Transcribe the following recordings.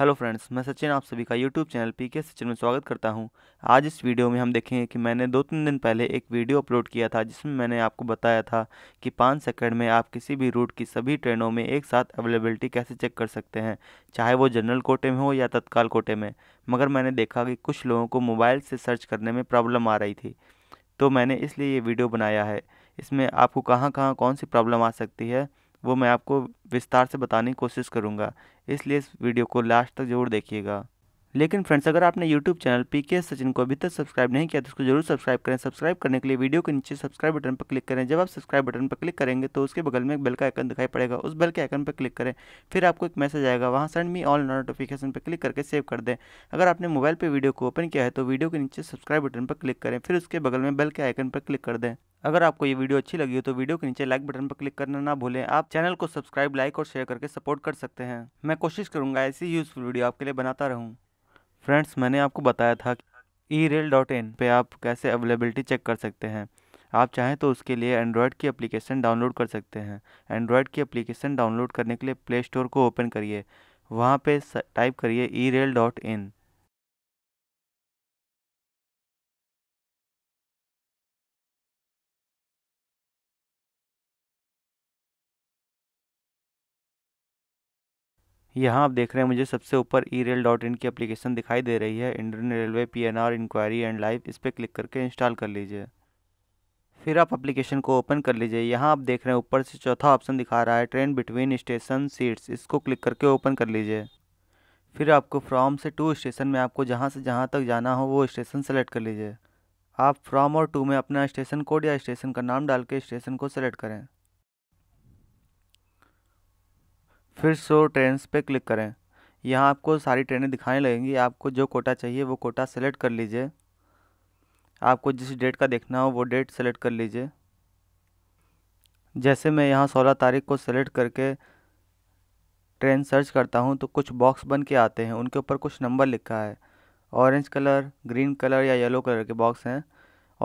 hello friends मैं सचिन आप सभी का यूट्यूब चैनल पी के सचिन में स्वागत करता हूं आज इस वीडियो में हम देखेंगे कि मैंने दो तीन दिन पहले एक वीडियो अपलोड किया था जिसमें मैंने आपको बताया था कि पाँच सेकंड में आप किसी भी रूट की सभी ट्रेनों में एक साथ अवेलेबिलिटी कैसे चेक कर सकते हैं चाहे वो जनरल कोटे में हो या तत्काल कोटे में मगर मैंने देखा कि कुछ लोगों को मोबाइल से सर्च करने में प्रॉब्लम आ रही थी तो मैंने इसलिए ये वीडियो बनाया है इसमें आपको कहाँ कहाँ कौन सी प्रॉब्लम आ सकती है वो मैं आपको विस्तार से बताने की कोशिश करूँगा इसलिए इस वीडियो को लास्ट तक ज़रूर देखिएगा लेकिन फ्रेंड्स अगर आपने यूट्यूब चैनल पी के सचिन को अभी तक सब्सक्राइब नहीं किया तो उसको जरूर सब्सक्राइब करें सब्सक्राइब करने के लिए वीडियो के नीचे सब्सक्राइब बटन पर क्लिक करें जब आप सब्सक्राइब बटन पर क्लिक करेंगे तो उसके बगल में एक बेल का आइकन दिखाई पड़ेगा उस बेल के आइकन पर क्लिक करें फिर आपको एक मैसेज आएगा वहाँ सेंड मी ऑल नोटिफिकेशन पर क्लिक करके सेव कर दें अगर आपने मोबाइल पर वीडियो को ओपन किया है तो वीडियो के नीचे सब्सक्राइब बटन पर क्लिक करें फिर उसके बगल में बेल के आइकन पर क्लिक कर दें अगर आपको ये वीडियो अच्छी लगी हो तो वीडियो के नीचे लाइक बटन पर क्लिक करना ना भूलें आप चैनल को सब्सक्राइब लाइक और शेयर करके सपोर्ट कर सकते हैं मैं कोशिश करूंगा ऐसी यूज़फुल वीडियो आपके लिए बनाता रहूं फ्रेंड्स मैंने आपको बताया था ई रेल डॉट इन पर आप कैसे अवेलेबिलिटी चेक कर सकते हैं आप चाहें तो उसके लिए एंड्रॉयड की एप्लीकेशन डाउनलोड कर सकते हैं एंड्रॉयड की एप्लीकेशन डाउनलोड करने के लिए प्ले स्टोर को ओपन करिए वहाँ पे टाइप करिए ई रेल डॉट इन यहाँ आप देख रहे हैं मुझे सबसे ऊपर ई रेल डॉट इन की अप्लीकेशन दिखाई दे रही है Indian Railway P N R enquiry and live इस पर क्लिक करके इंस्टॉल कर लीजिए फिर आप अप्लीकेशन को ओपन कर लीजिए यहाँ आप देख रहे हैं ऊपर से चौथा ऑप्शन दिखा रहा है ट्रेन बिटवीन स्टेशन सीट्स इसको क्लिक करके ओपन कर लीजिए फिर आपको फ्रॉम से टू स्टेशन में आपको जहाँ से जहाँ तक जाना हो वो स्टेशन सेलेक्ट कर लीजिए आप फ्रॉम और टू में अपना स्टेशन कोड या स्टेशन का नाम डाल के स्टेशन को सेलेक्ट करें फिर शो ट्रेन्स पे क्लिक करें यहाँ आपको सारी ट्रेनें दिखाने लगेंगी आपको जो कोटा चाहिए वो कोटा सेलेक्ट कर लीजिए आपको जिस डेट का देखना हो वो डेट सेलेक्ट कर लीजिए जैसे मैं यहाँ सोलह तारीख को सेलेक्ट करके ट्रेन सर्च करता हूँ तो कुछ बॉक्स बन के आते हैं उनके ऊपर कुछ नंबर लिखा है ऑरेंज कलर ग्रीन कलर या येलो कलर के बॉक्स हैं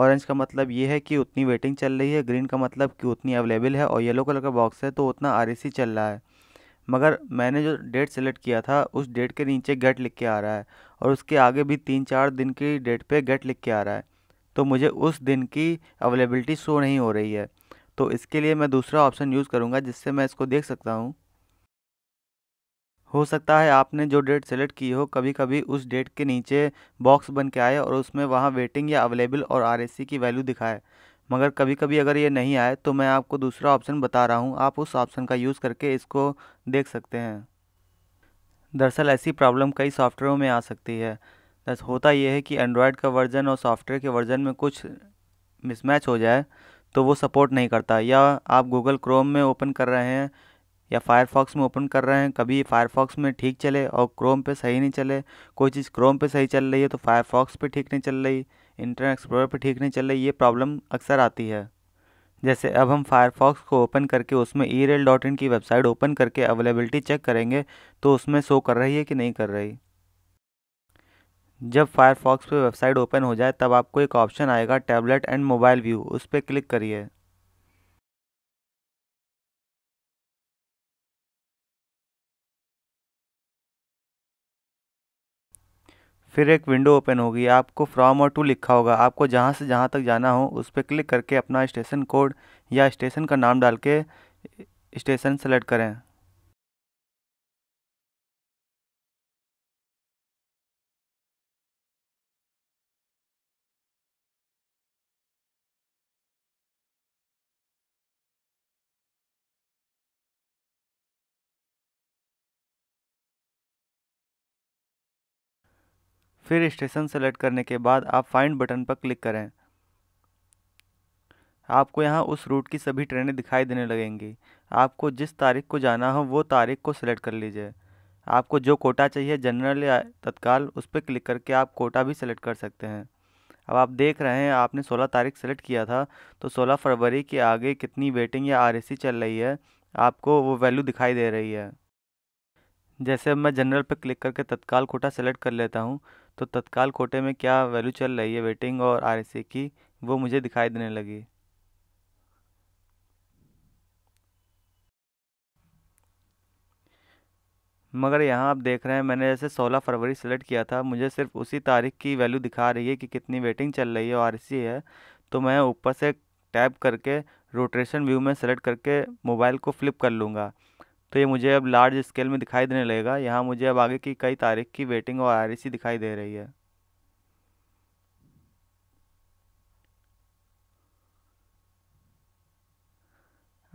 ऑरेंज का मतलब ये है कि उतनी वेटिंग चल रही है ग्रीन का मतलब कि उतनी अवेलेबल है और येलो कलर का बॉक्स है तो उतना आर चल रहा है मगर मैंने जो डेट सेलेक्ट किया था उस डेट के नीचे गेट लिख के आ रहा है और उसके आगे भी तीन चार दिन की डेट पे गेट लिख के आ रहा है तो मुझे उस दिन की अवेलेबिलिटी शो नहीं हो रही है तो इसके लिए मैं दूसरा ऑप्शन यूज़ करूँगा जिससे मैं इसको देख सकता हूँ हो सकता है आपने जो डेट सेलेक्ट की हो कभी कभी उस डेट के नीचे बॉक्स बन के आए और उसमें वहाँ वेटिंग या अवेलेबल और आर की वैल्यू दिखाए मगर कभी कभी अगर ये नहीं आए तो मैं आपको दूसरा ऑप्शन बता रहा हूँ आप उस ऑप्शन का यूज़ करके इसको देख सकते हैं दरअसल ऐसी प्रॉब्लम कई सॉफ्टवेयरों में आ सकती है बस होता यह है कि एंड्रॉयड का वर्ज़न और सॉफ्टवेयर के वर्ज़न में कुछ मिसमैच हो जाए तो वो सपोर्ट नहीं करता या आप गूगल क्रोम में ओपन कर रहे हैं या फायरफॉक्स में ओपन कर रहे हैं कभी फायरफॉक्स में ठीक चले और क्रोम पे सही नहीं चले कोई चीज़ क्रोम पे सही चल रही है तो फायरफॉक्स पे ठीक नहीं चल रही इंटरनेट एक्सप्लोरर पर ठीक नहीं चल रही ये प्रॉब्लम अक्सर आती है जैसे अब हम फायरफॉक्स को ओपन करके उसमें ई रेल डॉट इन की वेबसाइट ओपन करके अवेलेबिलिटी चेक करेंगे तो उसमें शो कर रही है कि नहीं कर रही जब फायरफॉक्स पे वेबसाइट ओपन हो जाए तब आपको एक ऑप्शन आएगा टैबलेट एंड मोबाइल व्यू उस पर क्लिक करिए फिर एक विंडो ओपन होगी आपको फ्रॉम और टू लिखा होगा आपको जहाँ से जहाँ तक जाना हो उस पर क्लिक करके अपना स्टेशन कोड या स्टेशन का नाम डाल के स्टेशन सेलेक्ट करें फिर स्टेशन सेलेक्ट करने के बाद आप फाइंड बटन पर क्लिक करें आपको यहाँ उस रूट की सभी ट्रेनें दिखाई देने लगेंगी आपको जिस तारीख को जाना हो वो तारीख को सिलेक्ट कर लीजिए आपको जो कोटा चाहिए जनरल या तत्काल उस पर क्लिक करके आप कोटा भी सिलेक्ट कर सकते हैं अब आप देख रहे हैं आपने 16 तारीख सेलेक्ट किया था तो 16 फरवरी के आगे कितनी वेटिंग या आर चल रही है आपको वो वैल्यू दिखाई दे रही है जैसे अब मैं जनरल पर क्लिक करके तत्काल कोटा सेलेक्ट कर लेता हूँ तो तत्काल कोटे में क्या वैल्यू चल रही है वेटिंग और आर की वो मुझे दिखाई देने लगी मगर यहाँ आप देख रहे हैं मैंने जैसे 16 फरवरी सेलेक्ट किया था मुझे सिर्फ उसी तारीख की वैल्यू दिखा रही है कि कितनी वेटिंग चल रही है और आर है तो मैं ऊपर से टैप करके रोटेशन व्यू में सेलेक्ट करके मोबाइल को फ्लिप कर लूँगा तो ये मुझे अब लार्ज स्केल में दिखाई देने लगेगा यहाँ मुझे अब आगे की कई तारीख की वेटिंग और आर e दिखाई दे रही है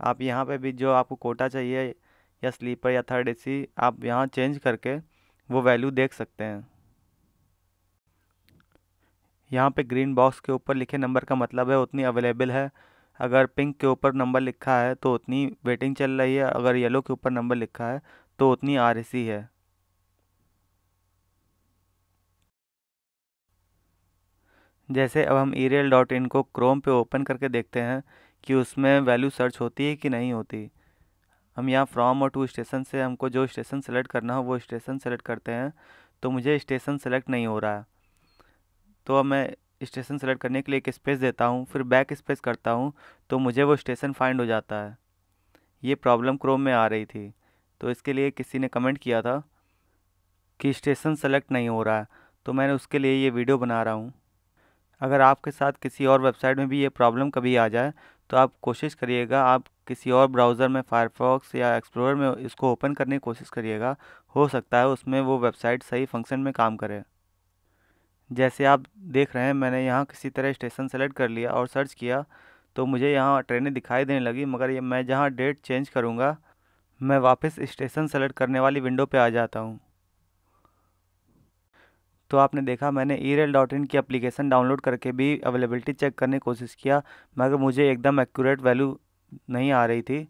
आप यहाँ पे भी जो आपको कोटा चाहिए या स्लीपर या थर्ड एसी आप यहाँ चेंज करके वो वैल्यू देख सकते हैं यहाँ पे ग्रीन बॉक्स के ऊपर लिखे नंबर का मतलब है उतनी अवेलेबल है अगर पिंक के ऊपर नंबर लिखा है तो उतनी वेटिंग चल रही है अगर येलो के ऊपर नंबर लिखा है तो उतनी आर है जैसे अब हम ई रेल डॉट इन को क्रोम पे ओपन करके देखते हैं कि उसमें वैल्यू सर्च होती है कि नहीं होती हम यहाँ फ्रॉम और टू स्टेशन से हमको जो स्टेशन सेलेक्ट करना हो वो स्टेशन सेलेक्ट करते हैं तो मुझे स्टेशन सेलेक्ट नहीं हो रहा है तो अब मैं स्टेशन सेलेक्ट करने के लिए एक स्पेस देता हूँ फिर बैक स्पेस करता हूँ तो मुझे वो स्टेशन फाइंड हो जाता है ये प्रॉब्लम क्रोम में आ रही थी तो इसके लिए किसी ने कमेंट किया था कि स्टेशन सेलेक्ट नहीं हो रहा है तो मैंने उसके लिए ये वीडियो बना रहा हूँ अगर आपके साथ किसी और वेबसाइट में भी ये प्रॉब्लम कभी आ जाए तो आप कोशिश करिएगा आप किसी और ब्राउज़र में फायरफॉक्स या एक्सप्लोरर में इसको ओपन करने की कोशिश करिएगा हो सकता है उसमें वो वेबसाइट सही फंक्शन में काम करे जैसे आप देख रहे हैं मैंने यहाँ किसी तरह स्टेशन सेलेक्ट कर लिया और सर्च किया तो मुझे यहाँ ट्रेनें दिखाई देने लगी मगर ये मैं जहाँ डेट चेंज करूँगा मैं वापस स्टेशन सेलेक्ट करने वाली विंडो पे आ जाता हूँ तो आपने देखा मैंने ई रेल डॉट इन की अप्लीकेशन डाउनलोड करके भी अवेलेबिलिटी चेक करने की कोशिश किया मगर मुझे एकदम एक्यूरेट वैल्यू नहीं आ रही थी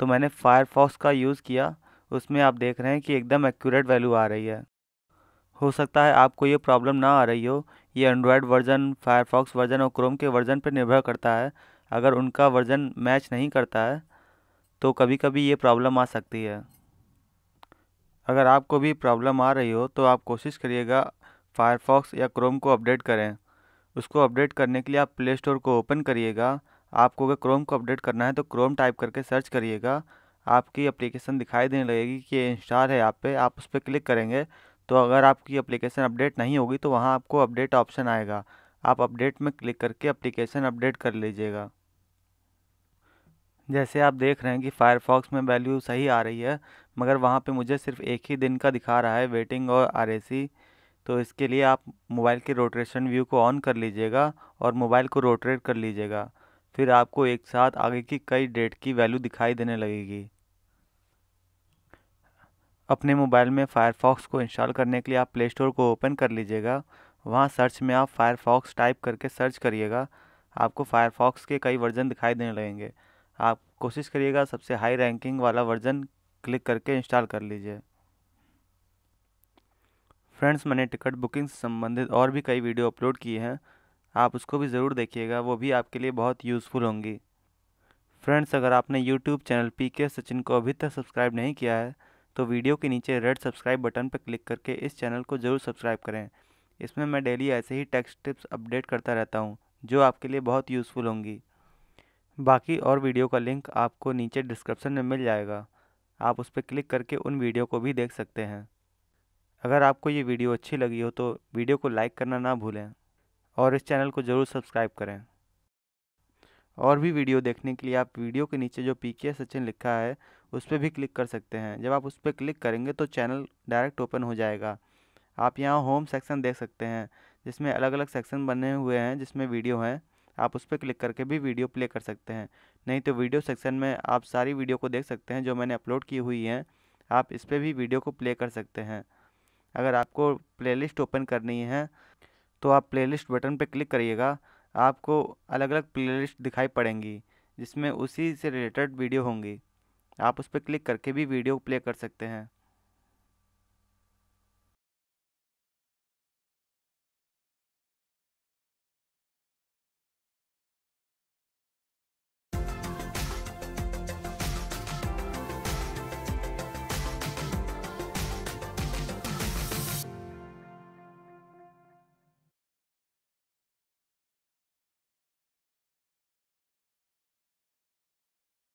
तो मैंने फायरफॉक्स का यूज़ किया उसमें आप देख रहे हैं कि एकदम एक्यूरेट वैल्यू आ रही है हो सकता है आपको ये प्रॉब्लम ना आ रही हो ये एंड्रॉयड वर्जन फायरफॉक्स वर्जन और क्रोम के वर्जन पर निर्भर करता है अगर उनका वर्जन मैच नहीं करता है तो कभी कभी ये प्रॉब्लम आ सकती है अगर आपको भी प्रॉब्लम आ रही हो तो आप कोशिश करिएगा फायरफॉक्स या क्रोम को अपडेट करें उसको अपडेट करने के लिए आप प्ले स्टोर को ओपन करिएगा आपको अगर क्रोम को अपडेट करना है तो क्रोम टाइप करके सर्च करिएगा आपकी एप्लीकेशन दिखाई देने लगेगी कि ये इंस्टॉल है आप पे आप उस पर क्लिक करेंगे तो अगर आपकी एप्लीकेशन अपडेट नहीं होगी तो वहाँ आपको अपडेट ऑप्शन आएगा आप अपडेट में क्लिक करके अप्लीकेशन अपडेट कर लीजिएगा जैसे आप देख रहे हैं कि फायरफॉक्स में वैल्यू सही आ रही है मगर वहाँ पे मुझे सिर्फ एक ही दिन का दिखा रहा है वेटिंग और आरएसी तो इसके लिए आप मोबाइल के रोटेशन व्यू को ऑन कर लीजिएगा और मोबाइल को रोटेट कर लीजिएगा फिर आपको एक साथ आगे की कई डेट की वैल्यू दिखाई देने लगेगी अपने मोबाइल में फ़ायरफॉक्स को इंस्टॉल करने के लिए आप प्ले स्टोर को ओपन कर लीजिएगा वहाँ सर्च में आप फ़ायरफॉक्स टाइप करके सर्च करिएगा आपको फ़ायरफॉक्स के कई वर्ज़न दिखाई देने लगेंगे आप कोशिश करिएगा सबसे हाई रैंकिंग वाला वर्ज़न क्लिक करके इंस्टॉल कर लीजिए फ्रेंड्स मैंने टिकट बुकिंग से संबंधित और भी कई वीडियो अपलोड किए हैं आप उसको भी ज़रूर देखिएगा वो भी आपके लिए बहुत यूज़फुल होंगी फ्रेंड्स अगर आपने यूट्यूब चैनल पी के सचिन को अभी तक सब्सक्राइब नहीं किया है तो वीडियो के नीचे रेड सब्सक्राइब बटन पर क्लिक करके इस चैनल को ज़रूर सब्सक्राइब करें इसमें मैं डेली ऐसे ही टेक्स्ट टिप्स अपडेट करता रहता हूँ जो आपके लिए बहुत यूज़फुल होंगी बाकी और वीडियो का लिंक आपको नीचे डिस्क्रिप्शन में मिल जाएगा आप उस पर क्लिक करके उन वीडियो को भी देख सकते हैं अगर आपको ये वीडियो अच्छी लगी हो तो वीडियो को लाइक करना ना भूलें और इस चैनल को ज़रूर सब्सक्राइब करें और भी वीडियो देखने के लिए आप वीडियो के नीचे जो पी के सचिन लिखा है उस पर भी क्लिक कर सकते हैं जब आप उस पर क्लिक करेंगे तो चैनल डायरेक्ट ओपन हो जाएगा आप यहाँ होम सेक्शन देख सकते हैं जिसमें अलग अलग सेक्शन बने हुए हैं जिसमें वीडियो हैं आप उस पर क्लिक करके भी वीडियो प्ले कर सकते हैं नहीं तो वीडियो सेक्शन में आप सारी वीडियो को देख सकते हैं जो मैंने अपलोड की हुई हैं आप इस पर भी वीडियो को प्ले कर सकते हैं अगर आपको प्लेलिस्ट ओपन करनी है तो आप प्लेलिस्ट बटन पर क्लिक करिएगा आपको अलग अलग प्लेलिस्ट दिखाई पड़ेंगी जिसमें उसी से रिलेटेड वीडियो होंगी आप उस पर क्लिक करके भी वीडियो प्ले कर सकते हैं